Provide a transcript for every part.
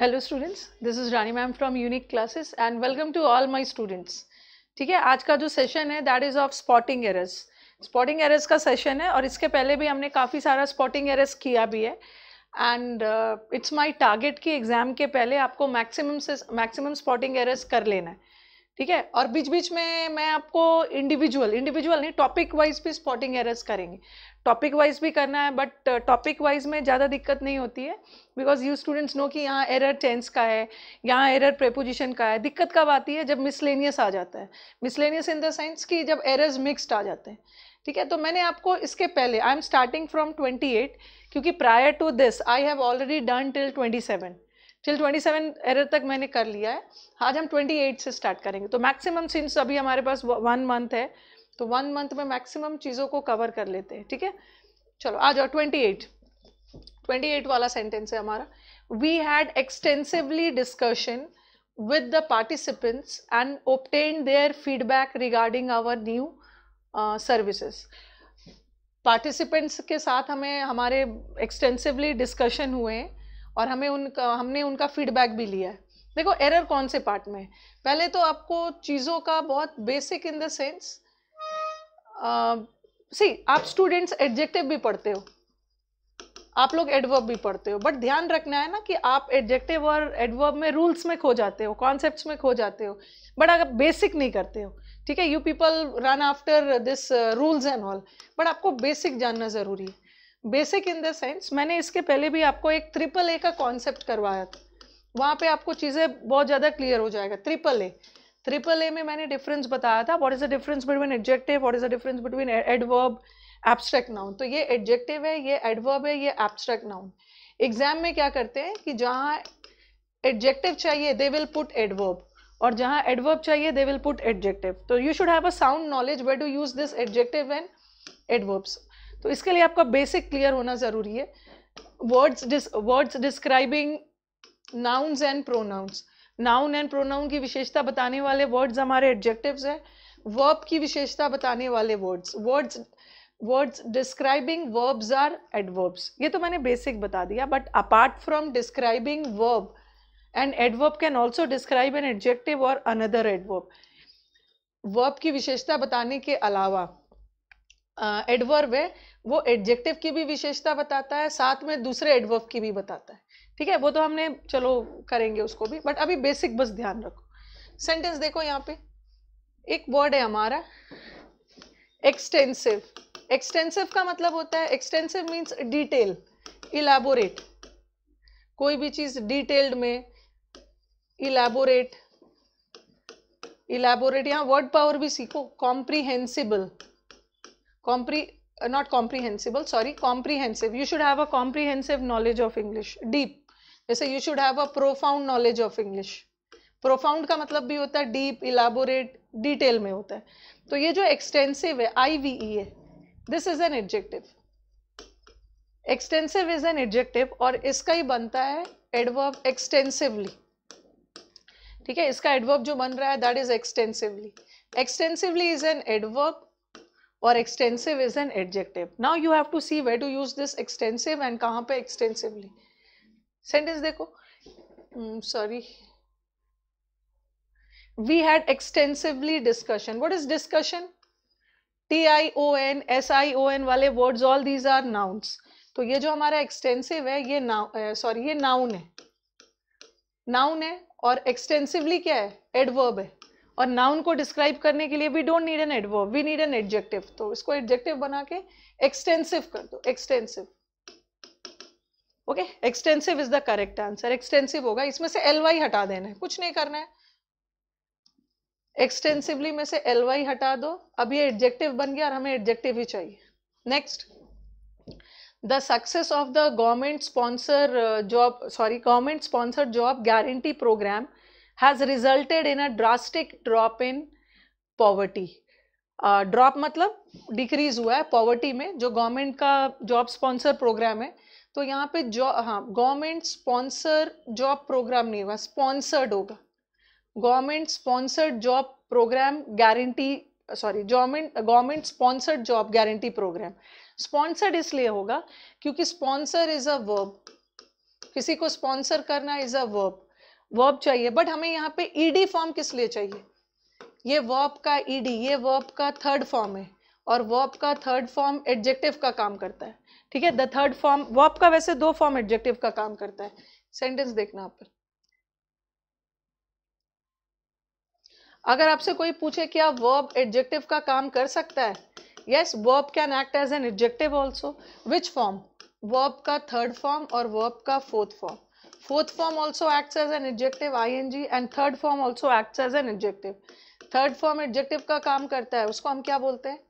Hello students this is Rani ma'am from Unique Classes and welcome to all my students ठीक है आज का जो सेशन है that is of spotting errors spotting errors का session है और इसके पहले भी हमने काफ़ी सारा स्पॉटिंग एरर्स किया भी है एंड इट्स माय टारगेट कि एग्ज़ाम के पहले आपको मैक्सिमम से मैक्सिमम स्पॉटिंग एरर्स कर लेना है ठीक है और बीच बीच में मैं आपको इंडिविजुअल इंडिविजुअल नहीं टॉपिक वाइज भी स्पॉटिंग एरर्स करेंगे टॉपिक वाइज भी करना है बट टॉपिक वाइज में ज़्यादा दिक्कत नहीं होती है बिकॉज यू स्टूडेंट्स नो कि यहाँ एरर टेंस का है यहाँ एरर प्रेपोजिशन का है दिक्कत कब आती है जब मिसलेनियस आ जाता है मिसलेनियस इन द सेंस कि जब एरर्स मिक्सड आ जाते हैं ठीक है तो मैंने आपको इसके पहले I am starting from eight क्योंकि prior to this I have already done till twenty seven till 27 error तक मैंने कर लिया है आज हम 28 से स्टार्ट करेंगे तो मैक्सिमम सिंस अभी हमारे पास वन मंथ है तो वन मंथ में मैक्सिमम चीज़ों को कवर कर लेते हैं ठीक है चलो आ जाओ ट्वेंटी एट ट्वेंटी एट वाला सेंटेंस है हमारा we had extensively discussion with the participants and obtain their feedback regarding our new services participants के साथ हमें हमारे एक्सटेंसिवली डिस्कशन हुए हैं और हमें उनका हमने उनका फीडबैक भी लिया है देखो एरर कौन से पार्ट में है पहले तो आपको चीज़ों का बहुत basic in the sense see आप स्टूडेंट्स एडजेक्टिव भी पढ़ते हो आप लोग एडवर्ब भी पढ़ते हो बट ध्यान रखना है ना कि आप एडजेक्टिव और एडवर्ब में रूल्स में खो जाते हो कॉन्सेप्ट में खो जाते हो बट अगर बेसिक नहीं करते हो ठीक है you people run after this rules and all but आपको बेसिक जानना ज़रूरी है बेसिक इन द सेंस मैंने इसके पहले भी आपको एक ट्रिपल ए का कॉन्सेप्ट करवाया था वहाँ पे आपको चीज़ें बहुत ज़्यादा क्लियर हो जाएगा ट्रिपल ए ट्रिपल ए में मैंने डिफरेंस बताया था what is the difference between adjective what is the difference between adverb abstract noun तो ये एडजेक्टिव है ये एडवर्ब है ये एब्स्ट्रैक्ट नाउन एग्जाम में क्या करते हैं कि जहाँ एडजेक्टिव चाहिए दे विल पुट एडवर्ब और जहाँ एडवर्ब चाहिए दे विल पुट एडजेक्टिव तो you should have a sound knowledge way to use this adjective and adverbs तो इसके लिए आपका बेसिक क्लियर होना ज़रूरी है words words describing nouns and pronouns noun and pronoun की विशेषता बताने वाले वर्ड्स हमारे एडजेक्टिव्स हैं वर्ब की विशेषता बताने वाले words words words describing verbs are adverbs ये तो मैंने बेसिक बता दिया but apart from describing verb and adverb can also describe an adjective और अनदर एडवर्ब वर्ब की विशेषता बताने के अलावा एडवर्ब uh, है वो एडजेक्टिव की भी विशेषता बताता है साथ में दूसरे एडवर्ब की भी बताता है ठीक है वो तो हमने चलो करेंगे उसको भी बट अभी बेसिक बस ध्यान रखो सेंटेंस देखो यहाँ पे एक वर्ड है हमारा एक्सटेंसिव एक्सटेंसिव का मतलब होता है एक्सटेंसिव मीन्स डिटेल इलाबोरेट कोई भी चीज़ डिटेल्ड में इलाबोरेट इलाबोरेट यहाँ वर्ड पावर भी सीखो comprehensible compre not comprehensible sorry comprehensive you should have a comprehensive knowledge of English deep जैसे you should have a profound knowledge of English profound का मतलब भी होता है डीप इलाबोरेट डिटेल में होता है तो ये जो एक्सटेंसिव है I V E A this is an adjective extensive is an adjective और इसका ही बनता है एडवर्ब एक्सटेंसिवली ठीक है इसका एडवर्ब जो बन रहा है that is extensively extensively is an adverb और extensive is an adjective now you have to see way to use this extensive and कहाँ पे एक्सटेंसिवली सेंटेंस देखो sorry we had extensively discussion what is discussion T I O N S I O N वाले words all these are nouns तो ये जो हमारा extensive है ये नाउ सॉरी eh, ये नाउन है नाउन है और एक्सटेंसिवली क्या है एडवर्ब है और नाउन को डिस्क्राइब करने के लिए we don't need an adverb we need an adjective तो इसको एडजेक्टिव बना के एक्सटेंसिव कर दो extensive okay extensive is the correct answer extensive होगा इसमें से एल वाई हटा देना है कुछ नहीं करना है एक्सटेंसिवली में से एल वाई हटा दो अब ये एडजेक्टिव बन गया और हमें एडजेक्टिव ही चाहिए next the success of the government sponsor job sorry government sponsored job guarantee programme has resulted in a drastic drop in poverty drop मतलब डिक्रीज हुआ है पॉवर्टी में जो गवर्नमेंट का जॉब स्पॉन्सर प्रोग्राम है तो यहाँ पे जॉब हाँ गवर्नमेंट स्पॉन्सर जॉब प्रोग्राम नहीं होगा स्पॉन्सर्ड होगा government sponsored job programme guarantee sorry government government sponsored job guarantee programme sponsored इसलिए होगा क्योंकि स्पॉन्सर इज अ वर्ब किसी को स्पॉन्सर करना इज अ वर्ब वर्ब चाहिए बट हमें यहाँ पे ईडी फॉर्म किस लिए चाहिए ये वर्ब का ईडी ये वर्ब का थर्ड फॉर्म है और वर्ब का थर्ड फॉर्म एडजेक्टिव का काम करता है ठीक है द थर्ड फॉर्म वर्ब का वैसे दो फॉर्म एडजेक्टिव का काम करता है सेंटेंस देखना आप अगर आपसे कोई पूछे क्या वर्ब एडजेक्टिव का काम कर सकता है yes verb can act as an adjective also which form verb का थर्ड फॉर्म और वर्ब का fourth form fourth form as an adjective I N G and third form also act as an adjective third form adjective का काम करता है उसको हम क्या बोलते हैं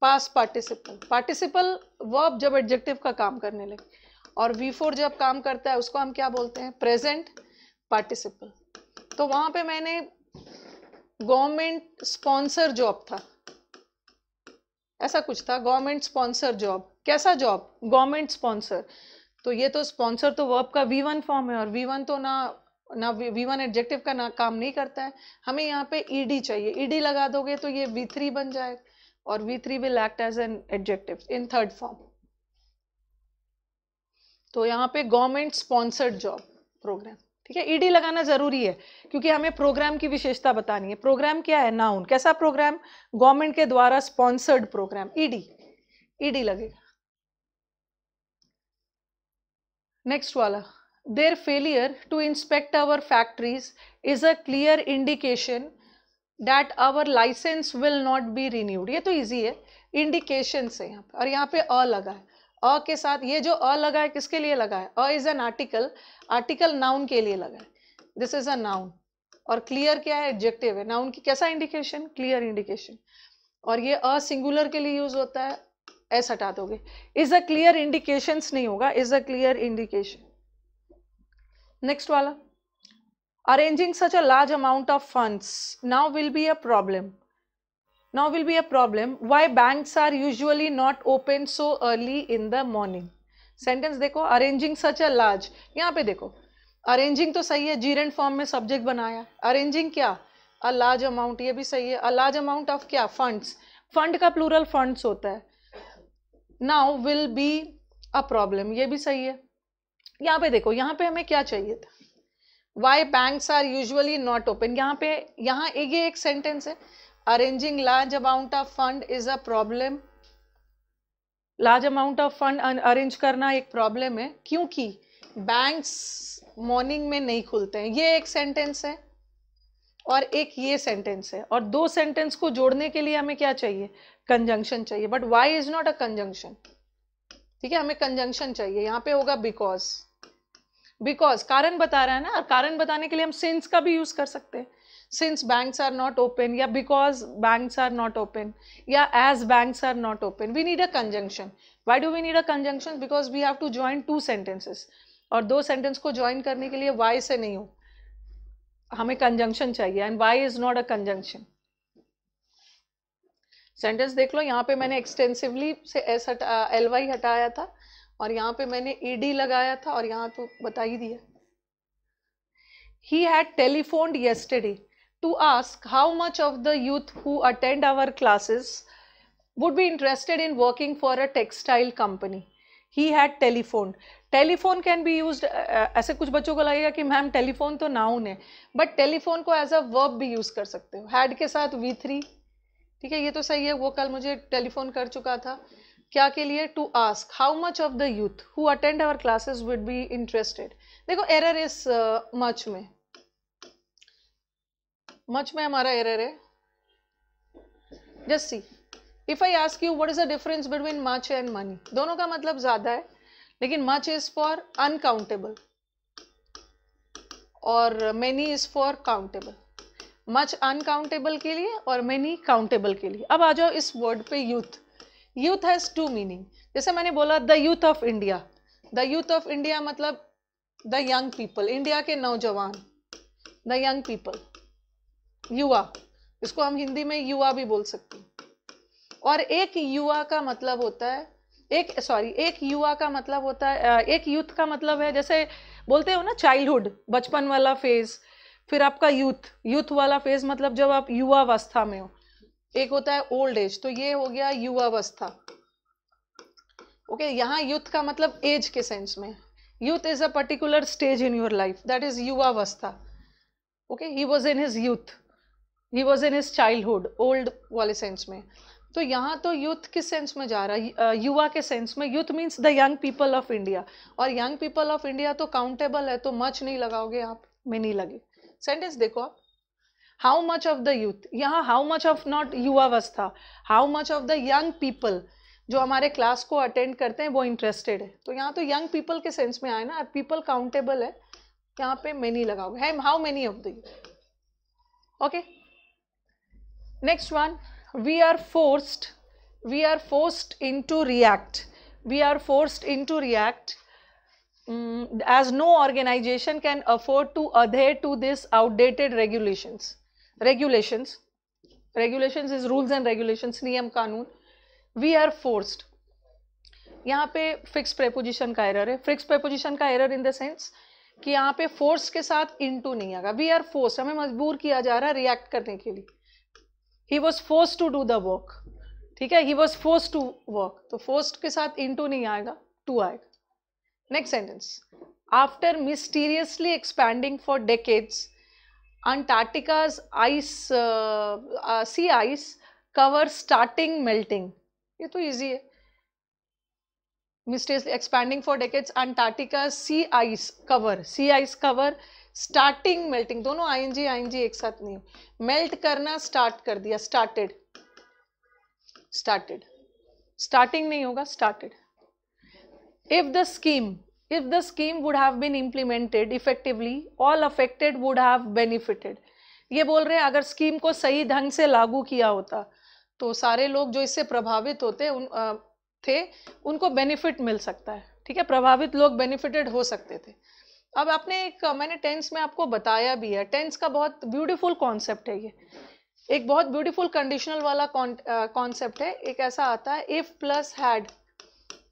पास पार्टिसिपल पार्टिसिपल वर्ब जब एडजेक्टिव का काम करने लगे और वी फोर जब काम करता है उसको हम क्या बोलते हैं प्रेजेंट पार्टिसिपल तो वहां पे मैंने गवर्नमेंट स्पॉन्सर जॉब था ऐसा कुछ था गवर्नमेंट स्पॉन्सर जॉब कैसा जॉब गवर्नमेंट स्पॉन्सर तो ये तो स्पॉन्सर तो वर्ब का वी वन फॉर्म है और वी वन तो ना ना वी वन एडजेक्टिव का ना काम नहीं करता है हमें यहाँ पे ईडी e चाहिए ईडी e लगा दोगे तो ये वी थ्री बन जाएगा or V3 will act as an adjective in third form. तो यहाँ पे गवर्नमेंट स्पॉन्सर्ड जॉब प्रोग्राम ठीक है ईडी e लगाना जरूरी है क्योंकि हमें प्रोग्राम की विशेषता बतानी है प्रोग्राम क्या है नाउन कैसा प्रोग्राम गवर्नमेंट के द्वारा स्पॉन्सर्ड प्रोग्राम ईडी ईडी लगेगा नेक्स्ट वाला their failure to inspect our factories is a clear indication that our licence will not be renewed ये तो ईजी है इंडिकेशन से यहाँ पर और यहाँ पे अ लगा है अ के साथ ये जो अ लगा है किसके लिए लगा है a is an article article noun के लिए लगा है दिस इज अ नाउन और क्लियर क्या है एब्जेक्टिव है नाउन की कैसा इंडिकेशन क्लियर इंडिकेशन और ये अ सिंगुलर के लिए यूज होता है एस हटा दोगे इज अ क्लियर इंडिकेशंस नहीं होगा is a clear indication next वाला arranging such a large amount of funds now will be a problem now will be a problem why banks are usually not open so early in the morning sentence देखो arranging such a large यहाँ पे देखो arranging तो सही है gerund form में subject बनाया arranging क्या अ लार्ज अमाउंट ये भी सही है अ लार्ज अमाउंट ऑफ क्या फंड्स फंड का प्लूरल फंड्स होता है now will be a problem ये भी सही है यहाँ पे देखो यहाँ पे हमें क्या चाहिए था why banks are usually not open यहाँ पे यहाँ ये एक सेंटेंस है arranging large amount of fund is a problem large amount of fund arrange करना एक प्रॉब्लम है क्योंकि बैंक्स मॉर्निंग में नहीं खुलते हैं ये एक सेंटेंस है और एक ये सेंटेंस है और दो सेंटेंस को जोड़ने के लिए हमें क्या चाहिए कंजंक्शन चाहिए but why is not a conjunction ठीक है हमें कंजंक्शन चाहिए यहाँ पे होगा बिकॉज बिकॉज कारण बता रहा है ना और कारण बताने के लिए हम सिंस का भी यूज़ कर सकते हैं since banks are not open या because banks are not open या as banks are not open we need a conjunction why do we need a conjunction because we have to join two sentences और दो sentence को join करने के लिए Y से नहीं हो हमें कंजंक्शन चाहिए and why is not a conjunction sentence देख लो यहाँ पे मैंने एक्सटेंसिवली से एस हटा एल वाई हटाया था और यहाँ पे मैंने ईडी e लगाया था और यहाँ तो बता ही दिया he had telephoned yesterday to ask how much of the youth who attend our classes would be interested in working for a textile company he had telephoned telephone can be use ऐसे कुछ बच्चों को लगेगा कि ma'am telephone तो noun है but telephone को as a verb भी यूज़ कर सकते हो हैड के साथ वी थ्री ठीक है ये तो सही है वो कल मुझे टेलीफोन कर चुका था क्या के लिए to ask how much of the youth who attend our classes would be interested देखो एरर इस मच में मच में हमारा एरर है just see if I ask you what is the difference between much and many दोनों का मतलब ज्यादा है लेकिन मच इज फॉर अनकाउंटेबल और many is for countable much uncountable के लिए और मेनी काउंटेबल के लिए अब आ जाओ इस वर्ड पे youth youth has two meaning जैसे मैंने बोला the youth of India the youth of India मतलब द यंग पीपल इंडिया के नौजवान द यंग पीपल युवा इसको हम हिंदी में युवा भी बोल सकते हैं और एक युवा का मतलब होता है एक सॉरी एक युवा का मतलब होता है एक यूथ का मतलब है जैसे बोलते हो ना चाइल्डहुड बचपन वाला फेज फिर आपका यूथ यूथ वाला फेज मतलब जब आप युवा युवावस्था में हो एक होता है ओल्ड एज तो ये हो गया युवावस्था ओके okay, यहाँ यूथ का मतलब एज के सेंस में youth is a particular stage in your life that is युवावस्था okay he was in his youth he was in his childhood old वाले सेंस में तो यहाँ तो यूथ किस सेंस में जा रहा है युवा के सेंस में youth means the young people of India और यंग पीपल ऑफ इंडिया तो काउंटेबल है तो मच नहीं लगाओगे आप में नहीं लगे सेंटेंस देखो आप how much of the youth यहाँ हाउ मच ऑफ नॉट युवावस्था how much of the young people जो हमारे क्लास को अटेंड करते हैं वो इंटरेस्टेड है तो यहाँ तो यंग पीपल के सेंस में आए ना पीपल काउंटेबल है यहाँ पे मेनी लगाओगे है how many of the okay next one we are forced we are forced into react we are forced into react as no organization can afford to adhere to this outdated regulations regulations regulations is rules and regulations नियम कानून we are forced यहाँ पे fix preposition का error है fix preposition का error in the sense कि यहाँ पे फोर्स के साथ इनटू नहीं आएगा वी आर फोर्स हमें मजबूर किया जा रहा है रिएक्ट करने के लिए he was force to do the work ठीक है he was force to work तो फोर्स के साथ इनटू नहीं आएगा टू आएगा next sentence after mysteriously expanding for decades Antarctica's ice, uh, uh, sea ice cover starting melting. ये तो easy है. Mistakes expanding for decades. Antarctica's sea ice cover, sea ice cover starting melting. दोनों ing ing एक साथ नहीं है. Melt करना start कर दिया. Started. Started. Starting नहीं होगा. Started. If the scheme if the scheme would have been implemented effectively all affected would have benefited ये बोल रहे हैं अगर स्कीम को सही ढंग से लागू किया होता तो सारे लोग जो इससे प्रभावित होते उन आ, थे उनको बेनिफिट मिल सकता है ठीक है प्रभावित लोग बेनिफिटेड हो सकते थे अब आपने एक मैंने टेंस में आपको बताया भी है टेंस का बहुत ब्यूटीफुल कॉन्सेप्ट है ये एक बहुत ब्यूटीफुल कंडीशनल वाला कॉन्सेप्ट है एक ऐसा आता है if plus had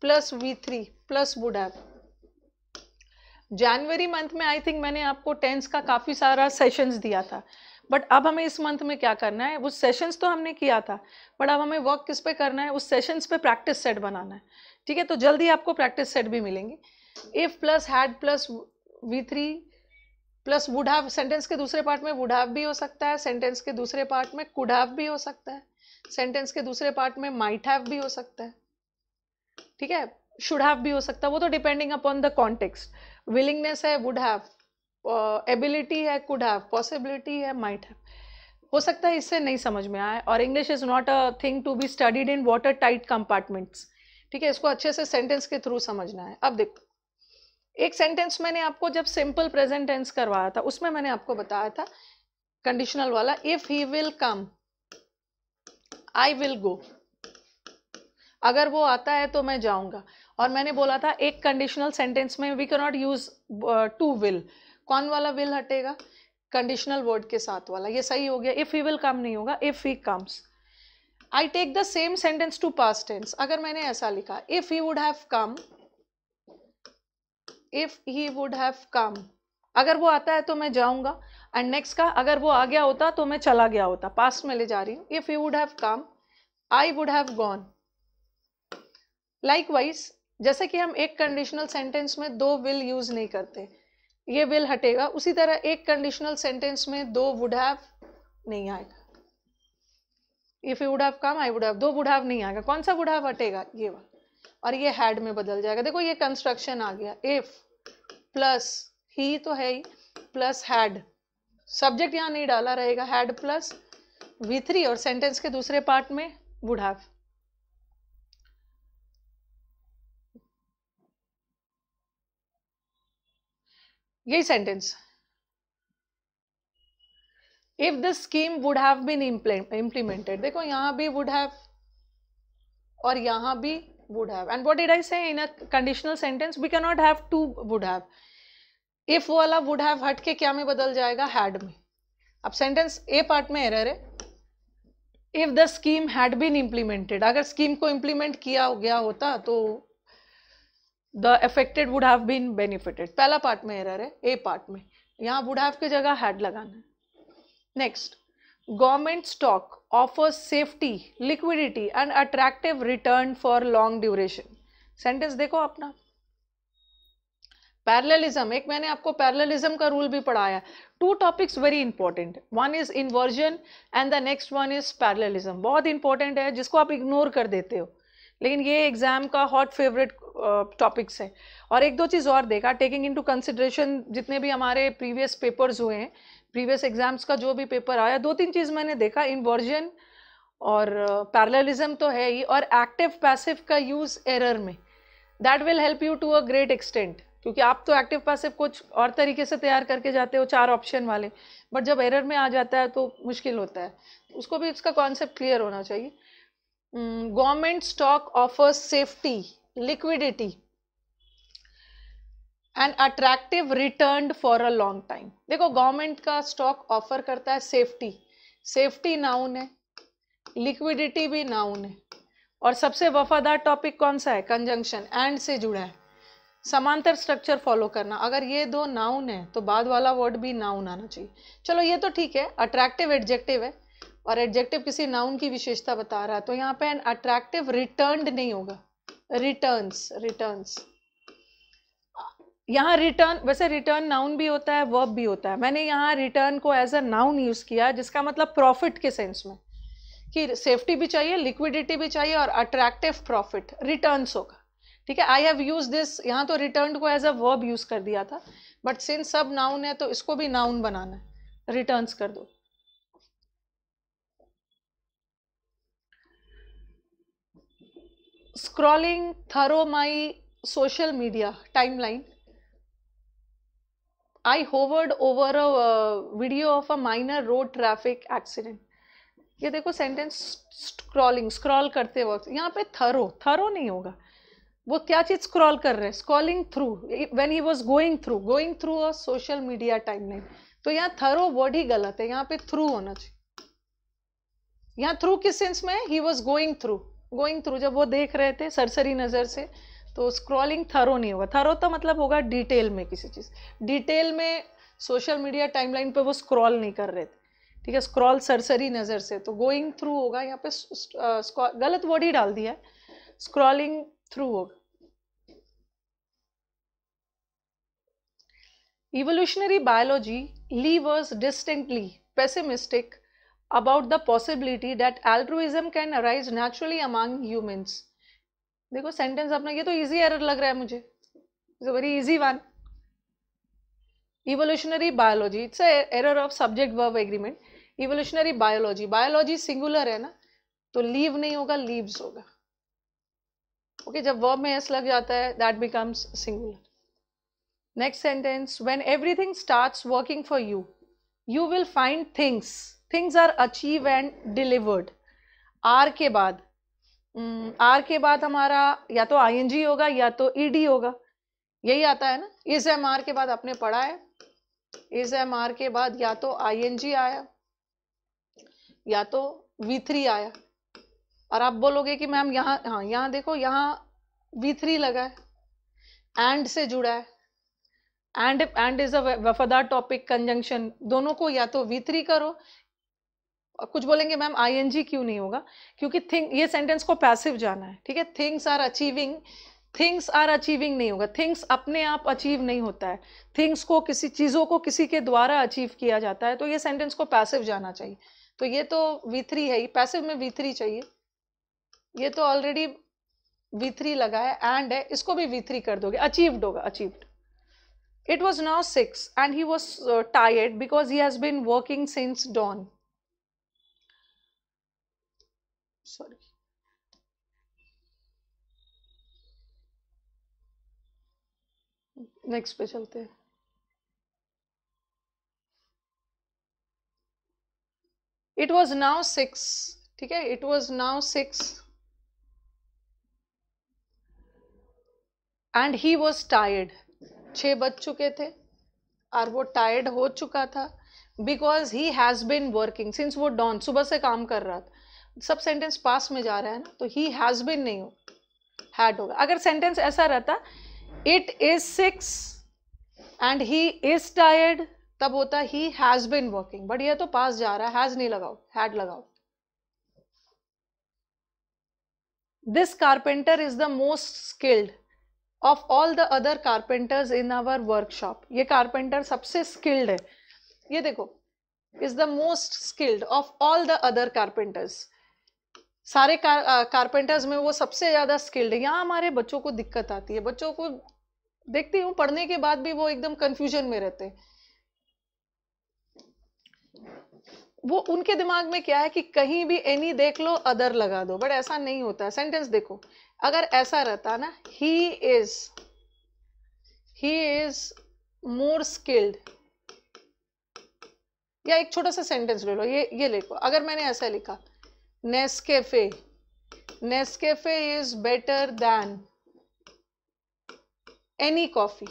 plus V three plus would have जनवरी मंथ में आई थिंक मैंने आपको टेंस का काफ़ी सारा सेशंस दिया था बट अब हमें इस मंथ में क्या करना है वो सेशंस तो हमने किया था बट अब हमें वर्क किस पे करना है उस सेशंस पे प्रैक्टिस सेट बनाना है ठीक है तो जल्दी आपको प्रैक्टिस सेट भी मिलेंगे if plus had plus V three plus would have sentence के दूसरे पार्ट में वुड हैव भी हो सकता है सेंटेंस के दूसरे पार्ट में कुड हैव भी हो सकता है सेंटेंस के दूसरे पार्ट में माइट हैव भी हो सकता है ठीक है शुड हैव भी हो सकता है वो तो depending upon the context willingness है वुड हैव एबिलिटी है कुड हैव पॉसिबिलिटी है माइट हैव हो सकता है इससे नहीं समझ में आए और English is not a thing to be studied in water tight compartments ठीक है इसको अच्छे से सेंटेंस के थ्रू समझना है अब देखो एक सेंटेंस मैंने आपको जब सिंपल प्रेजेंट टेंस करवाया था उसमें मैंने आपको बताया था कंडीशनल वाला if he will come I will go अगर वो आता है तो मैं जाऊंगा और मैंने बोला था एक कंडीशनल सेंटेंस में we can not use two will कौन वाला विल हटेगा कंडीशनल वर्ड के साथ वाला ये सही हो गया इफ़ ही विल कम नहीं होगा if he comes I take the same sentence to past tense अगर मैंने ऐसा लिखा if he would have come if he would have come अगर वो आता है तो मैं जाऊंगा एंड नेक्स्ट का अगर वो आ गया होता तो मैं चला गया होता पास्ट में ले जा रही हूँ if you would have come I would have gone likewise जैसे कि हम एक कंडीशनल सेंटेंस में दो विल यूज नहीं करते ये विल हटेगा उसी तरह एक कंडीशनल सेंटेंस में दो वुड हैव नहीं आएगा if you would have come I would have दो वुड हैव नहीं आएगा कौन सा वुड हैव हटेगा ये वाला और ये हैड में बदल जाएगा देखो ये कंस्ट्रक्शन आ गया इफ प्लस ही तो है ही प्लस हैड सब्जेक्ट यहाँ नहीं डाला रहेगा हैड प्लस वी थ्री और सेंटेंस के दूसरे पार्ट में वुड हैव यही sentence if the scheme would have been implemented देखो यहां भी वुड हैव और यहां भी would have and what what I say in a conditional sentence we can not have two would have if वाला would have हट के क्या में बदल जाएगा हैड में अब सेंटेंस ए पार्ट में एरर है if the scheme had been implemented अगर स्कीम को इम्प्लीमेंट किया गया होता तो the affected would have been benefited पहला पार्ट में एरर है ए पार्ट में यहाँ वुड हैव की जगह हैड लगाना है next government stock offer safety liquidity and attractive return for long duration sentence देखो अपना पैरलिज्म एक मैंने आपको पैरलिज्म का रूल भी पढ़ाया two topics very important one is inversion and the next one is parallelism बहुत इंपॉर्टेंट है जिसको आप इग्नोर कर देते हो लेकिन ये एग्ज़ाम का हॉट फेवरेट टॉपिक्स है और एक दो चीज़ और देखा टेकिंग इनटू कंसिड्रेशन जितने भी हमारे प्रीवियस पेपर्स हुए हैं प्रीवियस एग्ज़ाम्स का जो भी पेपर आया दो तीन चीज़ मैंने देखा इन्वर्जन और पैरलिज्म तो है ही और एक्टिव पैसिव का यूज़ एरर में that will help you to a great extent क्योंकि आप तो एक्टिव पैसिव कुछ और तरीके से तैयार करके जाते हो चार ऑप्शन वाले बट जब एरर में आ जाता है तो मुश्किल होता है उसको भी उसका कॉन्सेप्ट क्लियर होना चाहिए government stock offer safety liquidity and attractive return for a long time देखो गवर्नमेंट का स्टॉक ऑफर करता है सेफ्टी सेफ्टी नाउन है लिक्विडिटी भी नाउन है और सबसे वफादार टॉपिक कौन सा है कंजंक्शन एंड से जुड़ा है समांतर स्ट्रक्चर फॉलो करना अगर ये दो नाउन है तो बाद वाला वर्ड भी नाउन आना चाहिए चलो ये तो ठीक है अट्रैक्टिव एडजेक्टिव है और एडजेक्टिव किसी नाउन की विशेषता बता रहा है तो यहाँ पे एन अट्रैक्टिव रिटर्न नहीं होगा रिटर्न्स रिटर्न्स यहाँ रिटर्न वैसे रिटर्न नाउन भी होता है वर्ब भी होता है मैंने यहाँ रिटर्न को एज अ नाउन यूज़ किया जिसका मतलब प्रॉफिट के सेंस में कि सेफ्टी भी चाहिए लिक्विडिटी भी चाहिए और अट्रैक्टिव प्रॉफिट रिटर्न होगा ठीक है आई हैव यूज दिस यहाँ तो रिटर्न को एज अ वर्ब यूज़ कर दिया था बट सिंस सब नाउन है तो इसको भी नाउन बनाना है रिटर्न्स कर दो scrolling through my social media timeline I hovered over uh, video of a minor road traffic accident. ये देखो सेंटेंस स्क्रॉलिंग स्क्रॉल करते वक्त यहाँ पे थरो थरो नहीं होगा वो क्या चीज़ स्क्रॉल कर रहे हैं scrolling through when he was going through going through a social media timeline तो यहाँ थरो वर्ड ही गलत है यहाँ पे थ्रू होना चाहिए यहाँ थ्रू किस सेंस में he was going through going through जब वो देख रहे थे सरसरी नज़र से तो स्क्रॉलिंग थरो नहीं होगा थरो तो मतलब होगा डिटेल में किसी चीज़ डिटेल में सोशल मीडिया टाइमलाइन पे वो स्क्रॉल नहीं कर रहे थे ठीक है स्क्रॉल सरसरी नज़र से तो गोइंग थ्रू होगा यहाँ पे गलत वर्ड ही डाल दिया है स्क्रॉलिंग थ्रू होगा evolutionary biology leaves distinctly pessimistic about the possibility that altruism can arise naturally among humans देखो सेंटेंस अपना ये तो ईजी एरर लग रहा है मुझे it's a very easy one evolutionary biology it's error of subject verb agreement evolutionary biology biology singular है ना तो लीव नहीं होगा लीव्स होगा ओके जब वर्ब में एस लग जाता है that becomes singular next sentence when everything start working for you you will find things things are achieve and delivered are के बाद आर हम्म, के बाद हमारा या तो आईएनजी होगा या तो ईडी e होगा यही आता है ना इस एम आर के बाद आपने पढ़ा है इस एम आर के बाद या तो आईएनजी आया या तो वी थ्री आया और आप बोलोगे कि मैम यहाँ हाँ यहाँ देखो यहाँ वी थ्री लगा है एंड से जुड़ा है एंड एंड इज अ वफादार टॉपिक कंजंक्शन दोनों को या तो वी थ्री करो कुछ बोलेंगे मैम आईएनजी क्यों नहीं होगा क्योंकि थिंग ये सेंटेंस को पैसिव जाना है ठीक है things are achieving things are achieving नहीं होगा थिंग्स अपने आप अचीव नहीं होता है थिंग्स को किसी चीज़ों को किसी के द्वारा अचीव किया जाता है तो ये सेंटेंस को पैसिव जाना चाहिए तो ये तो वी थ्री है ही पैसिव में वी थ्री चाहिए ये तो ऑलरेडी वी थ्री लगा है एंड है इसको भी वी थ्री कर दोगे अचीव्ड होगा achieved it was now six and he was tired because he has been working since dawn sorry next पे चलते हैं इट वॉज नाउ सिक्स ठीक है it was now six and he was tired छः बज चुके थे और वो टायर्ड हो चुका था because he has been working since वो डॉन सुबह से काम कर रहा था सब सेंटेंस पास में जा रहा है ना तो ही हैज़ बिन नहीं हो हैड होगा अगर सेंटेंस ऐसा रहता it is six and he is tired तब होता he has been working but यह तो पास जा रहा है हैज़ नहीं लगाओ हैड लगाओ this carpenter is the most skilled of all the other carpenters in our workshop ये कारपेंटर सबसे स्किल्ड है ये देखो is the most skilled of all the other carpenters सारे कार, कारपेंटर्स में वो सबसे ज़्यादा स्किल्ड है यहाँ हमारे बच्चों को दिक्कत आती है बच्चों को देखती हूँ पढ़ने के बाद भी वो एकदम कंफ्यूजन में रहते हैं वो उनके दिमाग में क्या है कि कहीं भी एनी देख लो अदर लगा दो बट ऐसा नहीं होता सेंटेंस देखो अगर ऐसा रहता ना he is he is more skilled या एक छोटा सा सेंटेंस ले लो ये ये लिखो अगर मैंने ऐसा लिखा Nescafe. Nescafe is better than any coffee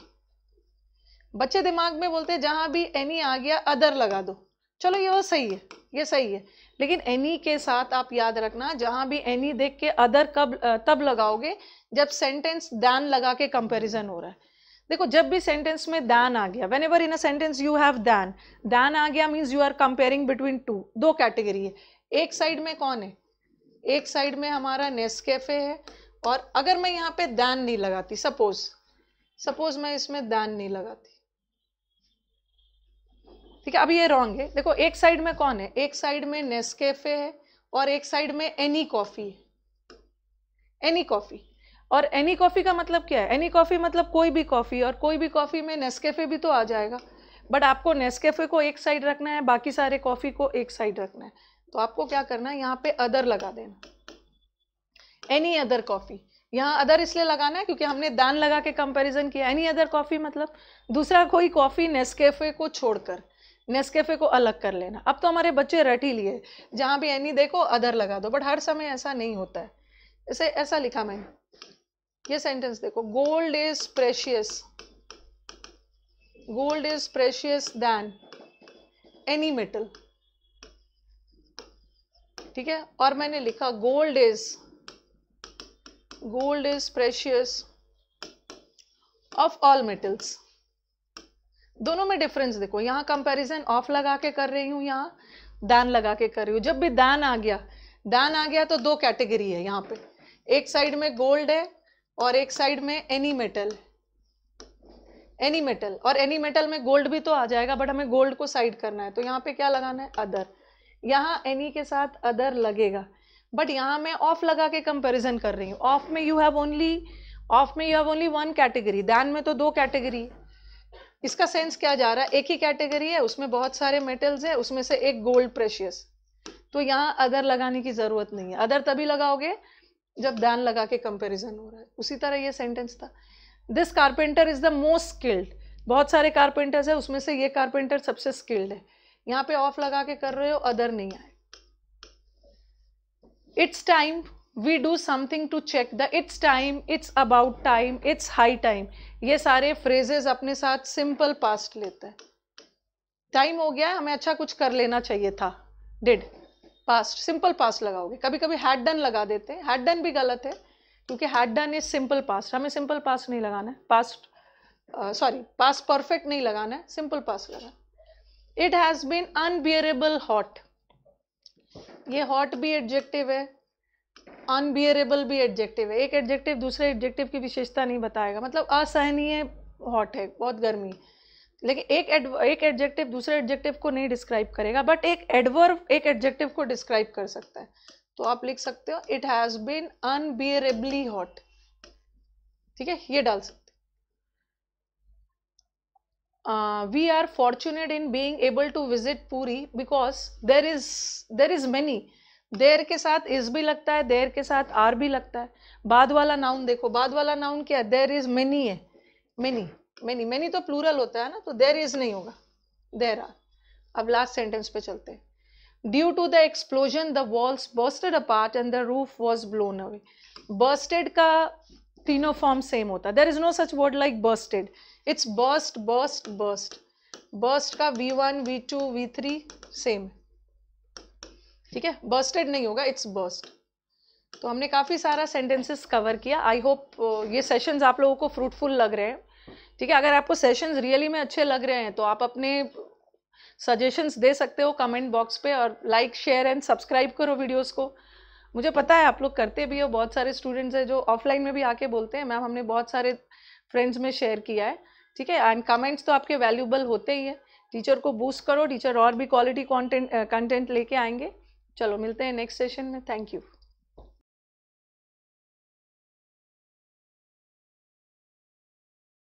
बच्चे दिमाग में बोलते हैं जहां भी एनी आ गया अदर लगा दो चलो ये सही है ये सही है लेकिन एनी के साथ आप याद रखना जहां भी एनी देख के अदर कब तब लगाओगे जब सेंटेंस दैन लगा के कंपैरिजन हो रहा है देखो जब भी सेंटेंस में दैन आ गया whenever in a sentence you have than than आ गया means you are comparing between two दो कैटेगरी है एक साइड में कौन है एक साइड में हमारा नेस्कैफे है और अगर मैं यहाँ पे दान नहीं लगाती सपोज सपोज मैं इसमें दान नहीं लगाती ठीक है अब ये रॉन्ग है देखो एक साइड में कौन है एक साइड में नेस्कैफे है और एक साइड में एनी कॉफ़ी है एनी कॉफ़ी और एनी कॉफ़ी का मतलब क्या है एनी कॉफ़ी मतलब कोई भी कॉफ़ी और कोई भी कॉफ़ी में नेस्कैफे भी तो आ जाएगा बट आपको नेस्कैफे को एक साइड रखना है बाकी सारे कॉफ़ी को एक साइड रखना है तो आपको क्या करना है यहाँ पे अदर लगा देना एनी अदर कॉफी यहाँ अदर इसलिए लगाना है क्योंकि हमने दान लगा के कंपैरिजन किया एनी अदर कॉफी मतलब दूसरा कोई कॉफी नेस्केफे को छोड़कर नेस्केफे को अलग कर लेना अब तो हमारे बच्चे रट ही लिए जहाँ भी एनी देखो अदर लगा दो बट हर समय ऐसा नहीं होता है इसे ऐसा लिखा मैंने ये सेंटेंस देखो gold is precious gold is precious than any metal ठीक है और मैंने लिखा gold is gold is precious of all metals दोनों में डिफरेंस देखो यहां कंपैरिजन ऑफ लगा के कर रही हूं यहां दान लगा के कर रही हूं जब भी दान आ गया दान आ गया तो दो कैटेगरी है यहां पे एक साइड में गोल्ड है और एक साइड में एनी मेटल एनी मेटल और एनी मेटल में गोल्ड भी तो आ जाएगा बट हमें गोल्ड को साइड करना है तो यहां पे क्या लगाना है अदर यहाँ एनी के साथ अदर लगेगा बट यहाँ मैं ऑफ लगा के कंपेरिजन कर रही हूँ ऑफ में यू हैव ओनली ऑफ में you have only one category than में तो दो कैटेगरी इसका सेंस क्या जा रहा है एक ही कैटेगरी है उसमें बहुत सारे मेटल्स है उसमें से एक गोल्ड प्रेशियस तो यहाँ अदर लगाने की ज़रूरत नहीं है अदर तभी लगाओगे जब दैन लगा के कंपेरिजन हो रहा है उसी तरह ये सेंटेंस था this carpenter is the most skilled बहुत सारे कारपेंटर्स है उसमें से ये कारपेंटर सबसे स्किल्ड है यहाँ पे ऑफ लगा के कर रहे हो अदर नहीं आए it's time we do something to check the it's time it's about time it's high time ये सारे फ्रेजेस अपने साथ सिंपल पास्ट लेते हैं टाइम हो गया है हमें अच्छा कुछ कर लेना चाहिए था डिड पास्ट सिंपल पास्ट लगाओगे कभी कभी हैड डन लगा देते हैं हैड डन भी गलत है क्योंकि had done is simple past हमें सिंपल पास्ट नहीं लगाना है पास्ट सॉरी पास्ट परफेक्ट नहीं लगाना है सिंपल पास्ट लगाना it has been unbearable hot ये हॉट भी एडजेक्टिव है अनबियरेबल भी एडजेक्टिव है एक एडजेक्टिव दूसरे एडजेक्टिव की विशेषता नहीं बताएगा मतलब असहनीय हॉट है बहुत गर्मी लेकिन एक एड एक एडजेक्टिव दूसरे एडजेक्टिव को नहीं डिस्क्राइब करेगा बट एक एडवर्व एक एडजेक्टिव को डिस्क्राइब कर सकता है तो आप लिख सकते हो it has been unbearably hot ठीक है ये डाल सकते uh, we are fortunate in being able to visit Puri because there is there is many देर के साथ इज भी लगता है देर के साथ आर भी लगता है बाद वाला नाउन देखो बाद वाला नाउन क्या है देर इज मेनी है मेनी मेनी मेनी तो प्लूरल होता है ना तो देर इज नहीं होगा देर आर अब लास्ट सेंटेंस पे चलते हैं due to the explosion the walls bursted apart and the roof was blown away bursted का तीनों फॉर्म सेम होता है there is no such word like bursted it's burst burst burst burst का V one V two V three same ठीक है bursted नहीं होगा it's burst तो हमने काफ़ी सारा सेंटेंसेस कवर किया आई होप uh, ये सेशंस आप लोगों को फ्रूटफुल लग रहे हैं ठीक है अगर आपको सेशंस रियली में अच्छे लग रहे हैं तो आप अपने सजेशंस दे सकते हो कमेंट बॉक्स पे और लाइक शेयर एंड सब्सक्राइब करो वीडियोस को मुझे पता है आप लोग करते भी हो बहुत सारे स्टूडेंट्स हैं जो ऑफलाइन में भी आके बोलते हैं मैम हमने बहुत सारे फ्रेंड्स में शेयर किया है ठीक है एंड कमेंट्स तो आपके वैल्यूबल होते ही है टीचर को बूस्ट करो टीचर और भी क्वालिटी कॉन्टेंट कंटेंट लेके आएंगे चलो मिलते हैं नेक्स्ट सेशन में थैंक यू